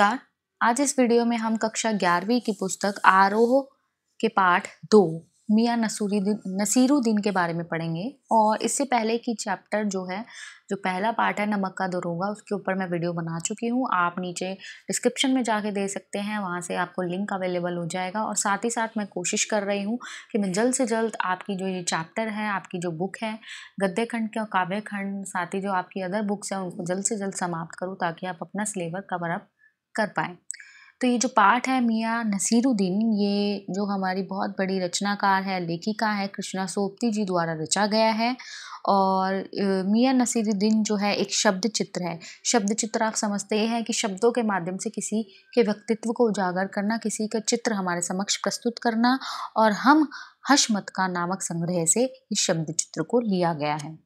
नमस्कार आज इस वीडियो में हम कक्षा ग्यारहवीं की पुस्तक आरोह के पाठ दो मियाँ नसूरुद्दीन नसीरुद्दीन के बारे में पढ़ेंगे और इससे पहले की चैप्टर जो है जो पहला पार्ट है नमक का दरोगा उसके ऊपर मैं वीडियो बना चुकी हूँ आप नीचे डिस्क्रिप्शन में जाके दे सकते हैं वहाँ से आपको लिंक अवेलेबल हो जाएगा और साथ ही साथ मैं कोशिश कर रही हूँ कि मैं जल्द से जल्द आपकी जो ये चैप्टर है आपकी जो बुक है गद्दे खंड के काव्य खंड साथ ही जो आपकी अदर बुक्स हैं उनको जल्द से जल्द समाप्त करूँ ताकि आप अपना सिलेबस कवर अप कर पाए तो ये जो पाठ है मियाँ नसीरुद्दीन ये जो हमारी बहुत बड़ी रचनाकार है लेखिका है कृष्णा सोपती जी द्वारा रचा गया है और मियाँ नसीरुद्दीन जो है एक शब्द चित्र है शब्द चित्र आप समझते हैं कि शब्दों के माध्यम से किसी के व्यक्तित्व को उजागर करना किसी का चित्र हमारे समक्ष प्रस्तुत करना और हम हशमत का नामक संग्रह से इस शब्द चित्र को लिया गया है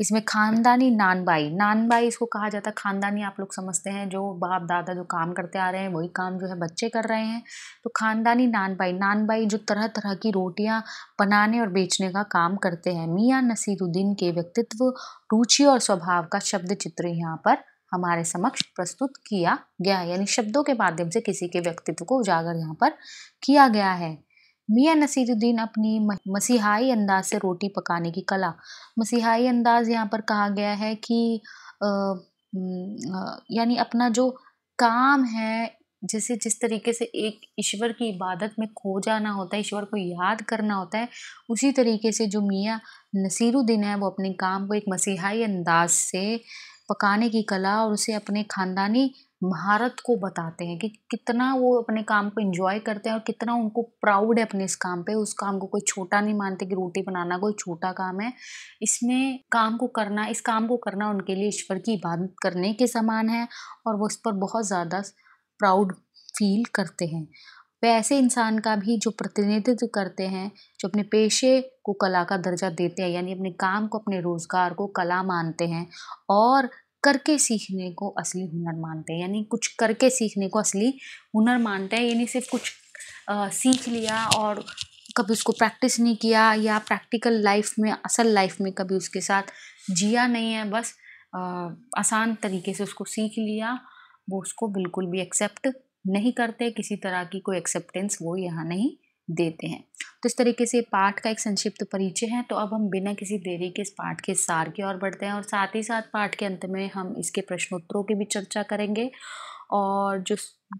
इसमें खानदानी नानबाई नानबाई इसको कहा जाता है खानदानी आप लोग समझते हैं जो बाप दादा जो काम करते आ रहे हैं वही काम जो है बच्चे कर रहे हैं तो खानदानी नानबाई नानबाई जो तरह तरह की रोटियां बनाने और बेचने का काम करते हैं मियाँ नसीरुद्दीन के व्यक्तित्व रुचि और स्वभाव का शब्द चित्र यहाँ पर हमारे समक्ष प्रस्तुत किया गया है यानी शब्दों के माध्यम से किसी के व्यक्तित्व को उजागर यहाँ पर किया गया है मियाँ नसीरुद्दीन अपनी मसीहाई अंदाज से रोटी पकाने की कला मसीहाई अंदाज यहाँ पर कहा गया है कि यानी अपना जो काम है जैसे जिस तरीके से एक ईश्वर की इबादत में खो जाना होता है ईश्वर को याद करना होता है उसी तरीके से जो मियाँ नसीरुद्दीन है वो अपने काम को एक मसीहाई अंदाज से पकाने की कला और उसे अपने ख़ानदानी महारत को बताते हैं कि कितना वो अपने काम को इंजॉय करते हैं और कितना उनको प्राउड है अपने इस काम पे उस काम को कोई छोटा नहीं मानते कि रोटी बनाना कोई छोटा काम है इसमें काम को करना इस काम को करना उनके लिए ईश्वर की इबादत करने के समान है और वो इस पर बहुत ज़्यादा प्राउड फील करते हैं वे ऐसे इंसान का भी जो प्रतिनिधित्व करते हैं जो अपने पेशे को कला का दर्जा देते हैं यानी अपने काम को अपने रोज़गार को कला मानते हैं और करके सीखने को असली हुनर मानते हैं यानी कुछ करके सीखने को असली हुनर मानते हैं यानी सिर्फ कुछ आ, सीख लिया और कभी उसको प्रैक्टिस नहीं किया या प्रैक्टिकल लाइफ में असल लाइफ में कभी उसके साथ जिया नहीं है बस आ, आसान तरीके से उसको सीख लिया वो उसको बिल्कुल भी एक्सेप्ट नहीं करते किसी तरह की कोई एक्सेप्टेंस वो यहाँ नहीं देते हैं तो इस तरीके से पाठ का एक संक्षिप्त परिचय है तो अब हम बिना किसी देरी के इस पाठ के सार की ओर बढ़ते हैं और साथ ही साथ पाठ के अंत में हम इसके प्रश्नोत्तरों की भी चर्चा करेंगे और जो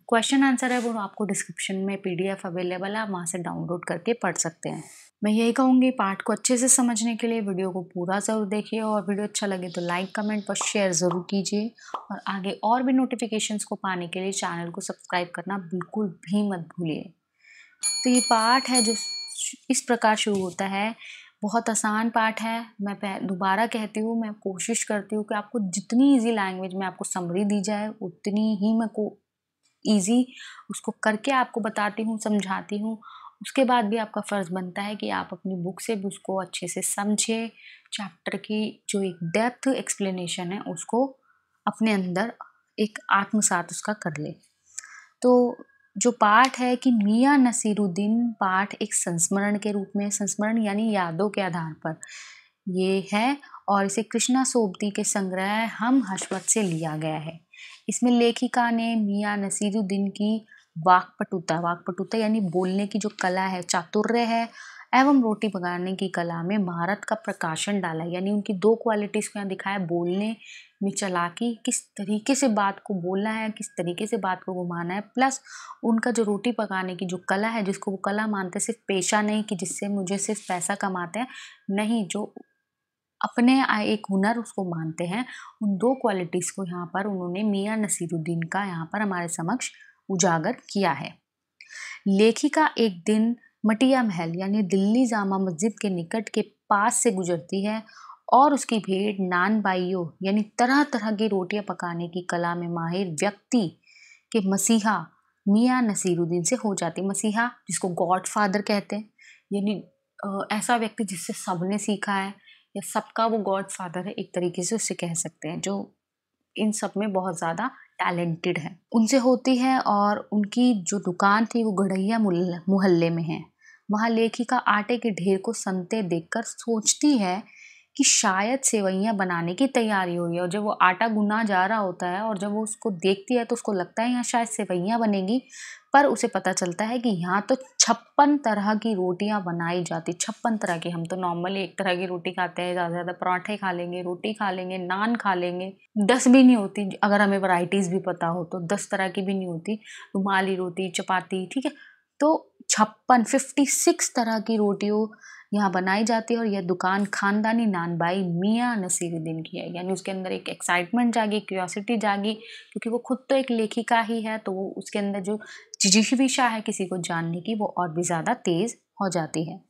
क्वेश्चन आंसर है वो आपको डिस्क्रिप्शन में पीडीएफ अवेलेबल है आप वहाँ से डाउनलोड करके पढ़ सकते हैं मैं यही कहूँगी पाठ को अच्छे से समझने के लिए वीडियो को पूरा ज़रूर देखिए और वीडियो अच्छा लगे तो लाइक कमेंट और शेयर ज़रूर कीजिए और आगे और भी नोटिफिकेशंस को पाने के लिए चैनल को सब्सक्राइब करना बिल्कुल भी मत भूलिए तो ये पाठ है जो इस प्रकार शुरू होता है बहुत आसान पाठ है मैं दोबारा कहती हूँ मैं कोशिश करती हूँ कि आपको जितनी इजी लैंग्वेज में आपको समरी दी जाए उतनी ही मैं को ईजी उसको करके आपको बताती हूँ समझाती हूँ उसके बाद भी आपका फ़र्ज़ बनता है कि आप अपनी बुक से भी उसको अच्छे से समझें चैप्टर की जो एक डेप्थ एक्सप्लेनेशन है उसको अपने अंदर एक आत्मसात उसका कर ले तो जो पाठ है कि मियाँ नसीरुद्दीन पाठ एक संस्मरण के रूप में संस्मरण यानी यादों के आधार पर ये है और इसे कृष्णा सोबती के संग्रह हम हशवत से लिया गया है इसमें लेखिका ने मियाँ नसीरुद्दीन की वाकपटुता वाकपटुता यानी बोलने की जो कला है चातुर्य है एवं रोटी पकाने की कला में भारत का प्रकाशन डाला यानी उनकी दो क्वालिटीज़ को यहाँ दिखाया बोलने में चलाकी किस तरीके से बात को बोलना है किस तरीके से बात को घुमाना है प्लस उनका जो रोटी पकाने की जो कला है जिसको वो कला मानते हैं सिर्फ पेशा नहीं कि जिससे मुझे सिर्फ पैसा कमाते हैं नहीं जो अपने एक हुनर उसको मानते हैं उन दो क्वालिटीज़ को यहाँ पर उन्होंने मियाँ नसीरुद्दीन का यहाँ पर हमारे समक्ष उजागर किया है लेखिका एक दिन मटिया महल यानी दिल्ली जामा मस्जिद के निकट के पास से गुजरती है और उसकी भेड़ नान बाइयो यानी तरह तरह की रोटियां पकाने की कला में माहिर व्यक्ति के मसीहा मियाँ नसीरुद्दीन से हो जाती मसीहा जिसको गॉड फादर कहते हैं यानी ऐसा व्यक्ति जिससे सब ने सीखा है या सबका वो गॉड फादर है एक तरीके से उससे कह सकते हैं जो इन सब में बहुत ज़्यादा टैलेंटेड हैं उनसे होती है और उनकी जो दुकान थी वो गढ़ैया मोहल्ले में है वहाँ लेखिका आटे के ढेर को संते देखकर सोचती है कि शायद सेवैयाँ बनाने की तैयारी हो रही है और जब वो आटा गुना जा रहा होता है और जब वो उसको देखती है तो उसको लगता है यहाँ शायद सेवैयाँ बनेगी पर उसे पता चलता है कि यहाँ तो छप्पन तरह की रोटियाँ बनाई जाती छप्पन तरह की हम तो नॉर्मली एक तरह की रोटी खाते हैं ज़्यादा से ज़्यादा पराठे खा लेंगे रोटी खा लेंगे नान खा लेंगे दस भी नहीं होती अगर हमें वराइटीज भी पता हो तो दस तरह की भी नहीं होती रुमाली रोटी चपाती ठीक है तो छप्पन फिफ्टी सिक्स तरह की रोटियों यहाँ बनाई जाती है और यह दुकान खानदानी नानबाई मियाँ नसीरुद्दीन की है यानी उसके अंदर एक एक्साइटमेंट जागी क्यूरसिटी जागी क्योंकि वो खुद तो एक लेखिका ही है तो वो उसके अंदर जो जिजिशविशा है किसी को जानने की वो और भी ज़्यादा तेज़ हो जाती है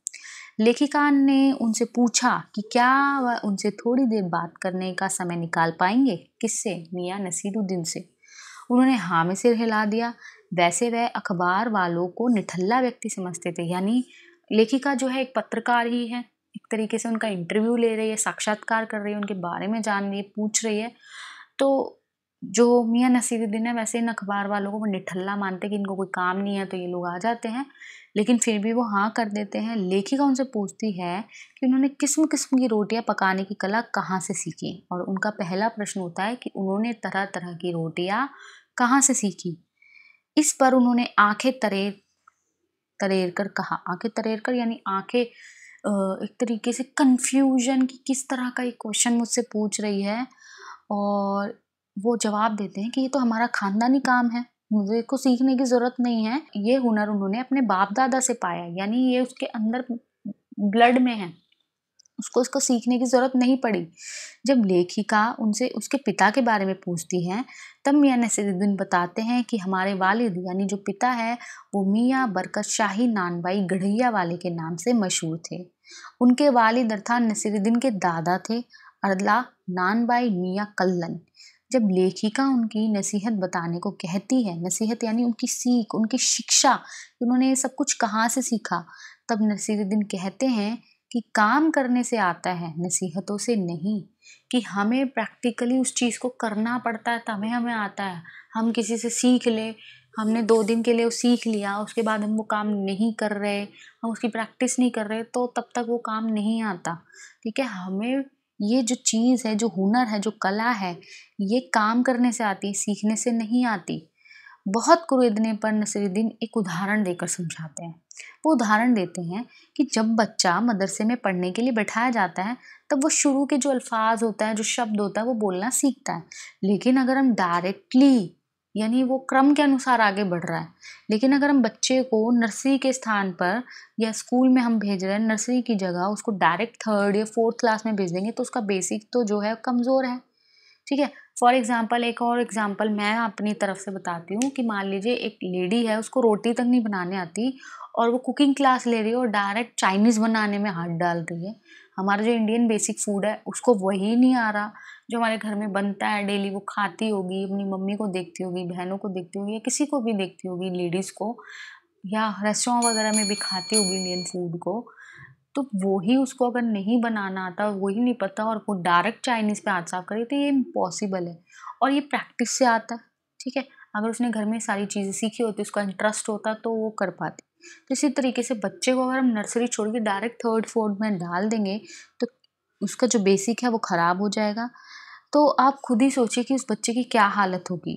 लेखिका ने उनसे पूछा कि क्या वह उनसे थोड़ी देर बात करने का समय निकाल पाएंगे किससे मियाँ नसीरुद्दीन से उन्होंने हाँ में सिर हिला दिया वैसे वह अखबार वालों को निठल्ला व्यक्ति समझते थे यानी लेखिका जो है एक पत्रकार ही है एक तरीके से उनका इंटरव्यू ले रही है साक्षात्कार कर रही है उनके बारे में जान रही है पूछ रही है तो जो मियाँ नसीरुद्दीन है वैसे इन अखबार वालों को वो निठल्ला मानते कि इनको कोई काम नहीं है तो ये लोग आ जाते हैं लेकिन फिर भी वो हाँ कर देते हैं लेखिका उनसे पूछती है कि उन्होंने किस्म किस्म की रोटियाँ पकाने की कला कहाँ से सीखी और उनका पहला प्रश्न होता है कि उन्होंने तरह तरह की रोटियाँ कहाँ से सीखी इस पर उन्होंने आंखें तरे तरेर कर कहा आंखें कर यानी आंखें एक तरीके से कन्फ्यूजन की किस तरह का एक क्वेश्चन मुझसे पूछ रही है और वो जवाब देते हैं कि ये तो हमारा खानदानी काम है मुझे को सीखने की ज़रूरत नहीं है ये हुनर उन्होंने अपने बाप दादा से पाया यानी ये उसके अंदर ब्लड में है उसको उसको सीखने की ज़रूरत नहीं पड़ी जब लेखिका उनसे उसके पिता के बारे में पूछती हैं तब मियाँ नसीरुद्दीन बताते हैं कि हमारे वालिद यानी जो पिता है वो मियाँ बरकत शाही नानबाई गढ़िया वाले के नाम से मशहूर थे उनके वालिद अर्थात नसीरुद्दीन के दादा थे अरला नानबाई मियाँ कल्लन जब लेखिका उनकी नसीहत बताने को कहती है नसीहत यानी उनकी सीख उनकी शिक्षा उन्होंने ये सब कुछ कहाँ से सीखा तब नसीरुद्दीन कहते हैं कि काम करने से आता है नसीहतों से नहीं कि हमें प्रैक्टिकली उस चीज़ को करना पड़ता है तभी हमें आता है हम किसी से सीख ले हमने दो दिन के लिए वो सीख लिया उसके बाद हम वो काम नहीं कर रहे हम उसकी प्रैक्टिस नहीं कर रहे तो तब तक वो काम नहीं आता ठीक है हमें ये जो चीज़ है जो हुनर है जो कला है ये काम करने से आती है सीखने से नहीं आती बहुत कुरेदने पर नसरुद्दीन एक उदाहरण देकर समझाते हैं वो उदाहरण देते हैं कि जब बच्चा मदरसे में पढ़ने के लिए बैठाया जाता है तब वो शुरू के जो अल्फाज होता है जो शब्द होता है वो बोलना सीखता है लेकिन अगर हम डायरेक्टली यानी वो क्रम के अनुसार आगे बढ़ रहा है लेकिन अगर हम बच्चे को नर्सरी के स्थान पर या स्कूल में हम भेज रहे हैं नर्सरी की जगह उसको डायरेक्ट थर्ड या फोर्थ क्लास में भेज देंगे तो उसका बेसिक तो जो है कमज़ोर है ठीक है फॉर एग्ज़ाम्पल एक और एग्ज़ाम्पल मैं अपनी तरफ से बताती हूँ कि मान लीजिए एक लेडी है उसको रोटी तक नहीं बनाने आती और वो कुकिंग क्लास ले रही है और डायरेक्ट चाइनीज़ बनाने में हाथ डाल रही है हमारा जो इंडियन बेसिक फूड है उसको वही नहीं आ रहा जो हमारे घर में बनता है डेली वो खाती होगी अपनी मम्मी को देखती होगी बहनों को देखती होगी या किसी को भी देखती होगी लेडीज़ को या रेस्टोरेंट वगैरह में भी खाती होगी इंडियन फूड को तो वो ही उसको अगर नहीं बनाना आता वही नहीं पता और वो डायरेक्ट चाइनीज़ पे हाथ साफ करे तो ये इम्पॉसिबल है और ये प्रैक्टिस से आता है ठीक है अगर उसने घर में सारी चीज़ें सीखी होती उसका इंटरेस्ट होता तो वो कर पाती तो इसी तरीके से बच्चे को अगर हम नर्सरी छोड़ के डायरेक्ट थर्ड फोर्थ में डाल देंगे तो उसका जो बेसिक है वो ख़राब हो जाएगा तो आप खुद ही सोचिए कि उस बच्चे की क्या हालत होगी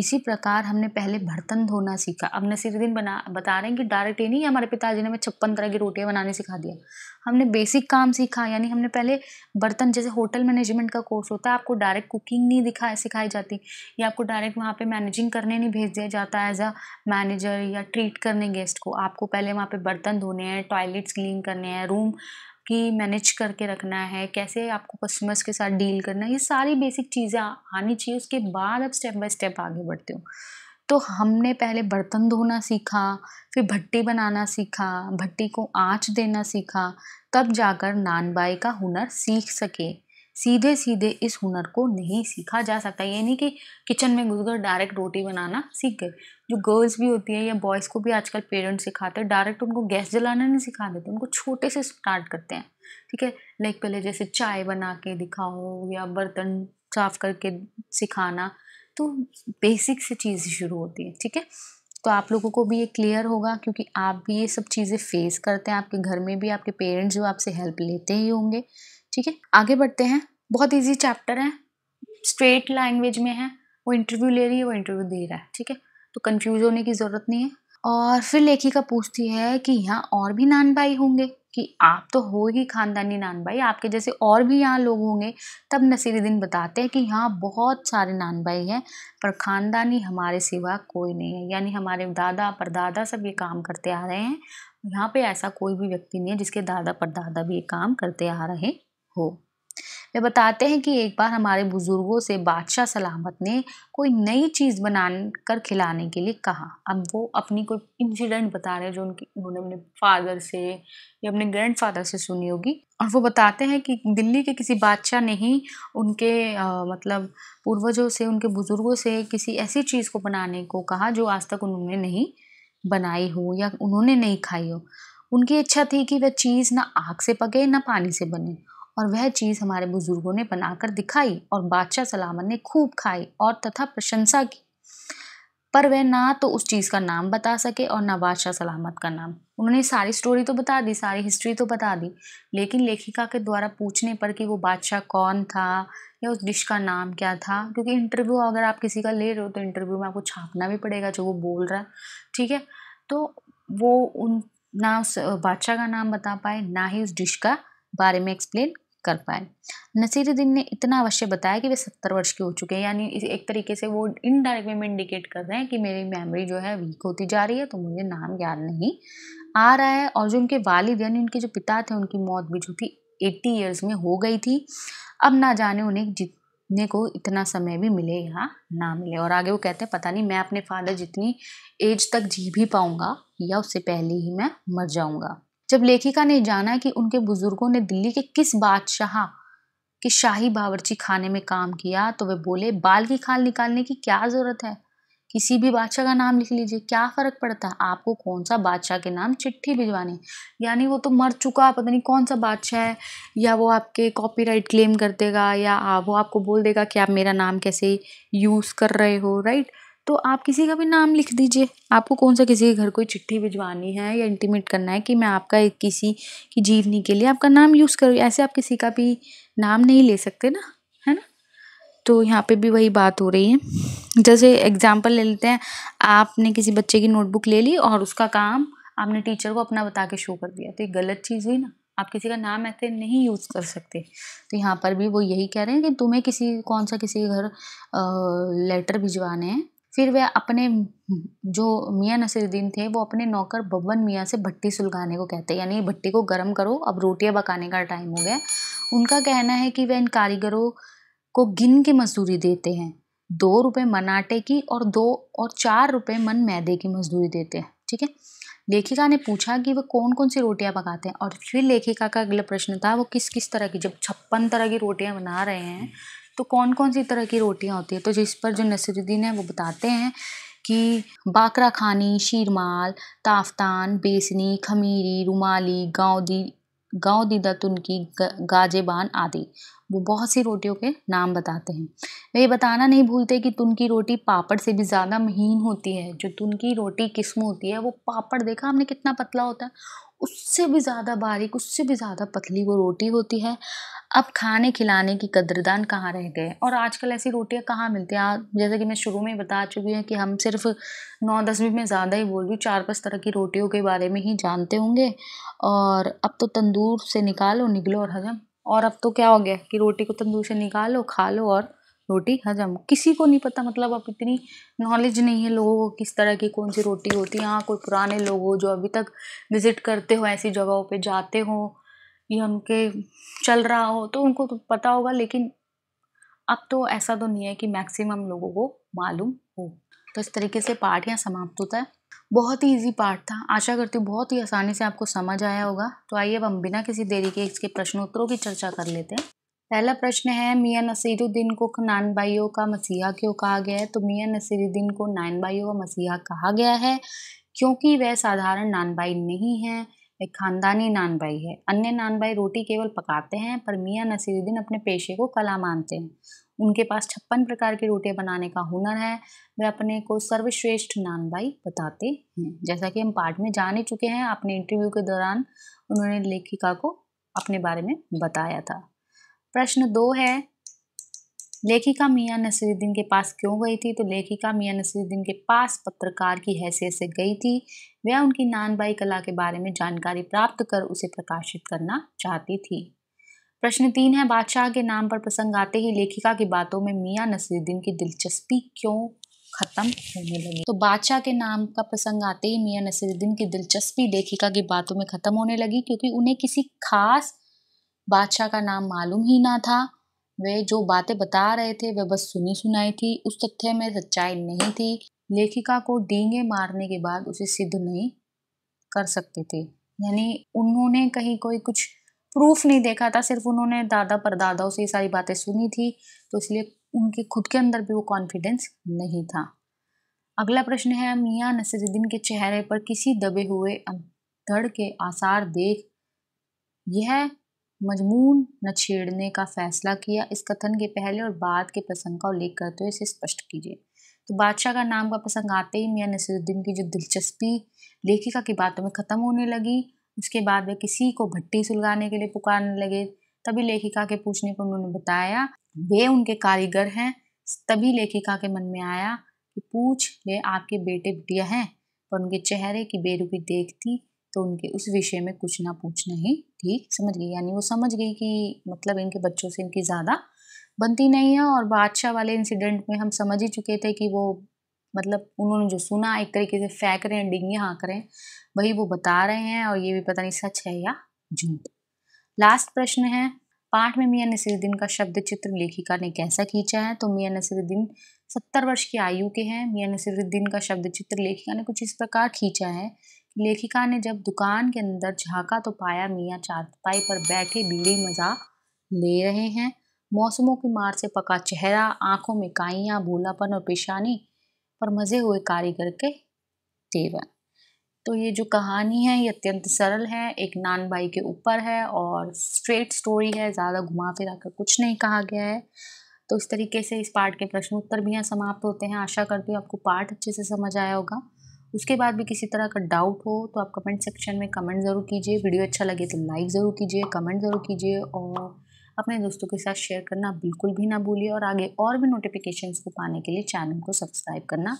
इसी प्रकार हमने पहले बर्तन धोना सीखा अब नसीरुद्दीन बना बता रहे हैं कि डायरेक्ट ये नहीं हमारे पिताजी ने हमें छप्पन तरह की रोटियां बनाने सिखा दिया हमने बेसिक काम सीखा यानी हमने पहले बर्तन जैसे होटल मैनेजमेंट का कोर्स होता है आपको डायरेक्ट कुकिंग नहीं दिखा सिखाई जाती या आपको डायरेक्ट वहाँ पर मैनेजिंग करने नहीं भेज दिया जाता एज अ मैनेजर या ट्रीट करने गेस्ट को आपको पहले वहाँ पर बर्तन धोने हैं टॉयलेट्स क्लीन करने हैं रूम कि मैनेज करके रखना है कैसे आपको कस्टमर्स के साथ डील करना है ये सारी बेसिक चीज़ें आनी चाहिए उसके बाद आप स्टेप बाय स्टेप आगे बढ़ते हो तो हमने पहले बर्तन धोना सीखा फिर भट्टी बनाना सीखा भट्टी को आँच देना सीखा तब जाकर नानबाई का हुनर सीख सके सीधे सीधे इस हुनर को नहीं सीखा जा सकता ये नहीं कि किचन में घुस डायरेक्ट रोटी बनाना सीख गए जो गर्ल्स भी होती है या बॉयज़ को भी आजकल पेरेंट्स सिखाते हैं डायरेक्ट उनको गैस जलाना नहीं सिखा देते तो उनको छोटे से स्टार्ट करते हैं ठीक है लाइक पहले जैसे चाय बना के दिखाओ या बर्तन साफ करके सिखाना तो बेसिक से चीज़ शुरू होती है ठीक है तो आप लोगों को भी ये क्लियर होगा क्योंकि आप भी ये सब चीज़ें फेस करते हैं आपके घर में भी आपके पेरेंट्स जो आपसे हेल्प लेते ही होंगे ठीक है आगे बढ़ते हैं बहुत ईजी चैप्टर है स्ट्रेट लैंग्वेज में है वो इंटरव्यू ले रही है वो इंटरव्यू दे रहा है ठीक है तो कंफ्यूज होने की ज़रूरत नहीं है और फिर लेखिका पूछती है कि यहाँ और भी नान भाई होंगे कि आप तो हो ही खानदानी नान भाई आपके जैसे और भी यहाँ लोग होंगे तब नसीरुद्दीन बताते हैं कि यहाँ बहुत सारे नान भाई हैं पर खानदानी हमारे सिवा कोई नहीं है यानी हमारे दादा परदादा सब ये काम करते आ रहे हैं यहाँ पे ऐसा कोई भी व्यक्ति नहीं है जिसके दादा परदादा भी ये काम करते आ रहे हो वे बताते हैं कि एक बार हमारे बुज़ुर्गों से बादशाह सलामत ने कोई नई चीज़ बना कर खिलाने के लिए कहा अब वो अपनी कोई इंसिडेंट बता रहे हैं जो उनकी उन्होंने अपने फादर से या अपने ग्रैंड फादर से सुनी होगी और वो बताते हैं कि दिल्ली के किसी बादशाह ने ही उनके आ, मतलब पूर्वजों से उनके बुज़ुर्गों से किसी ऐसी चीज़ को बनाने को कहा जो आज तक उन्होंने नहीं बनाई हो या उन्होंने नहीं खाई हो उनकी इच्छा थी कि वह चीज़ ना आग से पके ना पानी से बने और वह चीज़ हमारे बुजुर्गों ने बनाकर दिखाई और बादशाह सलामत ने खूब खाई और तथा प्रशंसा की पर वह ना तो उस चीज़ का नाम बता सके और ना बादशाह सलामत का नाम उन्होंने सारी स्टोरी तो बता दी सारी हिस्ट्री तो बता दी लेकिन लेखिका के द्वारा पूछने पर कि वो बादशाह कौन था या उस डिश का नाम क्या था क्योंकि इंटरव्यू अगर आप किसी का ले रहे हो तो इंटरव्यू में आपको छापना भी पड़ेगा जो वो बोल रहा है ठीक है तो वो उन ना उस बादशाह का नाम बता पाए ना ही उस डिश का बारे में एक्सप्लेन कर पाए नसीरुद्दीन ने इतना अवश्य बताया कि वे सत्तर वर्ष के हो चुके हैं यानी एक तरीके से वो इनडायरेक्ट वे में इंडिकेट कर रहे हैं कि मेरी मेमोरी जो है वीक होती जा रही है तो मुझे नाम याद नहीं आ रहा है और जो उनके वालिद यानी उनके जो पिता थे उनकी मौत भी जो कि एट्टी ईयर्स में हो गई थी अब ना जाने उन्हें जीतने को इतना समय भी मिले या ना मिले और आगे वो कहते हैं पता नहीं मैं अपने फादर जितनी एज तक जी भी पाऊंगा या उससे पहले ही मैं मर जाऊंगा जब लेखिका ने जाना कि उनके बुजुर्गों ने दिल्ली के किस बादशाह के शाही बावर्ची खाने में काम किया तो वे बोले बाल की खाल निकालने की क्या ज़रूरत है किसी भी बादशाह का नाम लिख लीजिए क्या फ़र्क पड़ता है आपको कौन सा बादशाह के नाम चिट्ठी भिजवानी यानी वो तो मर चुका पता नहीं कौन सा बादशाह है या वो आपके कॉपीराइट क्लेम कर देगा या वो आपको बोल देगा कि आप मेरा नाम कैसे यूज़ कर रहे हो राइट तो आप किसी का भी नाम लिख दीजिए आपको कौन सा किसी के घर कोई चिट्ठी भिजवानी है या इंटीमेट करना है कि मैं आपका एक किसी की जीवनी के लिए आपका नाम यूज़ करूँ ऐसे आप किसी का भी नाम नहीं ले सकते ना है ना तो यहाँ पे भी वही बात हो रही है जैसे एग्जांपल ले लेते हैं आपने किसी बच्चे की नोटबुक ले ली और उसका काम आपने टीचर को अपना बता के शो कर दिया तो ये गलत चीज़ हुई ना आप किसी का नाम ऐसे नहीं यूज़ कर सकते तो यहाँ पर भी वो यही कह रहे हैं कि तुम्हें किसी कौन सा किसी के घर लेटर भिजवाने हैं फिर वह अपने जो मियाँ नसीरुद्दीन थे वो अपने नौकर बब्बन मियाँ से भट्टी सुलगाने को कहते यानी भट्टी को गर्म करो अब रोटियाँ पकाने का टाइम हो गया उनका कहना है कि वह इन कारीगरों को गिन के मजदूरी देते हैं दो रुपये मन आटे की और दो और चार रुपये मन मैदे की मजदूरी देते हैं ठीक है लेखिका ने पूछा कि वह कौन कौन सी रोटियां पकाते हैं और फिर लेखिका का अगला प्रश्न था वो किस किस तरह की जब छप्पन तरह की रोटियां बना रहे हैं तो कौन कौन सी तरह की रोटियाँ होती है तो जिस पर जो नसरुद्दीन है वो बताते हैं कि बाकरा खानी शीरमाल ताफ्तान बेसनी खमीरी रुमाली गाँव दी गाँव दी दतुन की गाजेबान आदि वो बहुत सी रोटियों के नाम बताते हैं वे ये बताना नहीं भूलते कि तुन की रोटी पापड़ से भी ज़्यादा महीन होती है जो तुन की रोटी किस्म होती है वो पापड़ देखा हमने कितना पतला होता है उससे भी ज़्यादा बारीक उससे भी ज़्यादा पतली वो रोटी होती है अब खाने खिलाने की कदरदान कहाँ रह गए और आजकल ऐसी रोटियाँ कहाँ मिलती हैं जैसे कि मैं शुरू में बता चुकी हूँ कि हम सिर्फ नौ दस में ज़्यादा ही बोल रही हूँ चार पाँच तरह की रोटियों के बारे में ही जानते होंगे और अब तो तंदूर से निकालो निकलो और हजम और अब तो क्या हो गया कि रोटी को तंदूर से निकालो खा लो और रोटी हजम किसी को नहीं पता मतलब अब इतनी नॉलेज नहीं है लोगों को किस तरह की कौन सी रोटी होती है यहाँ कोई पुराने लोग हो जो अभी तक विज़िट करते हो ऐसी जगहों पे जाते हो या उनके चल रहा हो तो उनको तो पता होगा लेकिन अब तो ऐसा तो नहीं है कि मैक्सिमम लोगों को मालूम हो तो इस तरीके से पार्ट यहाँ समाप्त होता है बहुत ही ईजी पार्ट था आशा करती हूँ बहुत ही आसानी से आपको समझ आया होगा तो आइए अब हम बिना किसी देरी के इसके प्रश्नोत्तरों की चर्चा कर लेते हैं पहला प्रश्न है मियाँ नसीरुद्दीन को नान बाइयों का मसीहा क्यों कहा गया है तो मियाँ नसीरुद्दीन को नान बाइयों का मसीहा कहा गया है क्योंकि वह साधारण नानबाई नहीं है एक खानदानी नान भाई है अन्य नान भाई रोटी केवल पकाते हैं पर मियाँ नसीरुद्दीन अपने पेशे को कला मानते हैं उनके पास छप्पन प्रकार के रोटियां बनाने का हुनर है वे अपने को सर्वश्रेष्ठ नानबाई बताते हैं जैसा कि हम पाठ में जाने चुके हैं अपने इंटरव्यू के दौरान उन्होंने लेखिका को अपने बारे में बताया था प्रश्न दो है लेखिका मियाँ नसरुद्दीन के पास क्यों गई थी तो लेखिका मियाँ नसरुद्दीन के पास पत्रकार की हैसियत से गई थी वह उनकी नानबाई कला के बारे में जानकारी प्राप्त कर उसे प्रकाशित करना चाहती थी प्रश्न तीन है बादशाह के नाम पर प्रसंग आते ही लेखिका की बातों में मियाँ नसरुद्दीन की दिलचस्पी क्यों खत्म होने लगी तो बादशाह के नाम का प्रसंग आते ही मियाँ नसीरुद्दीन की दिलचस्पी लेखिका की बातों में खत्म होने लगी क्योंकि उन्हें किसी खास बादशाह का नाम मालूम ही ना था वे जो बातें बता रहे थे वह बस सुनी सुनाई थी उस तथ्य में सच्चाई नहीं थी लेखिका को डींगे मारने के बाद उसे सिद्ध नहीं कर सकते थे यानी उन्होंने कहीं कोई कुछ प्रूफ नहीं देखा था सिर्फ उन्होंने दादा दादाओं से ये सारी बातें सुनी थी तो इसलिए उनके खुद के अंदर भी वो कॉन्फिडेंस नहीं था अगला प्रश्न है मियाँ नसरुद्दीन के चेहरे पर किसी दबे हुए धड़ के आसार देख यह मजमून न छेड़ने का फैसला किया इस कथन के पहले और बाद के प्रसंग का उल्लेख करते तो हुए इसे स्पष्ट कीजिए तो बादशाह का नाम का प्रसंग आते ही मियाँ नसरुद्दीन की जो दिलचस्पी लेखिका की बातों में ख़त्म होने लगी उसके बाद वे किसी को भट्टी सुलगाने के लिए पुकारने लगे तभी लेखिका के पूछने पर उन्होंने बताया वे उनके कारीगर हैं तभी लेखिका के मन में आया कि पूछ वे आपके बेटे बिटिया हैं पर उनके चेहरे की बेरुखी देखती तो उनके उस विषय में कुछ ना पूछना ही ठीक समझ गई यानी वो समझ गई कि मतलब इनके बच्चों से इनकी ज़्यादा बनती नहीं है और बादशाह वाले इंसिडेंट में हम समझ ही चुके थे कि वो मतलब उन्होंने जो सुना एक तरीके से फेंक रहे हैं डिंगे हाँक रहे हैं वही वो बता रहे हैं और ये भी पता नहीं सच है या झूठ लास्ट प्रश्न है पाठ में मियाँ नसीरुद्दीन का शब्द चित्र लेखिका ने कैसा खींचा है तो मियाँ नसीरुद्दीन सत्तर वर्ष की आयु के हैं मियाँ नसीरुद्दीन का शब्द चित्र लेखिका ने कुछ इस प्रकार खींचा है लेखिका ने जब दुकान के अंदर झांका तो पाया मियाँ चारपाई पर बैठे बीड़ी मजाक ले रहे हैं मौसमों की मार से पका चेहरा आंखों में काइयाँ भोलापन और पेशानी और मज़े हुए कारीगर के तेवर तो ये जो कहानी है ये अत्यंत सरल है एक नान बाई के ऊपर है और स्ट्रेट स्टोरी है ज़्यादा घुमा फिरा कर कुछ नहीं कहा गया है तो इस तरीके से इस पार्ट के प्रश्नोत्तर भी यहाँ समाप्त होते हैं आशा करती हूँ आपको पार्ट अच्छे से समझ आया होगा उसके बाद भी किसी तरह का डाउट हो तो आप कमेंट सेक्शन में कमेंट ज़रूर कीजिए वीडियो अच्छा लगे तो लाइक ज़रूर कीजिए कमेंट ज़रूर कीजिए और अपने दोस्तों के साथ शेयर करना बिल्कुल भी ना भूलिए और आगे और भी नोटिफिकेशंस को पाने के लिए चैनल को सब्सक्राइब करना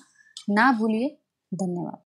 ना भूलिए धन्यवाद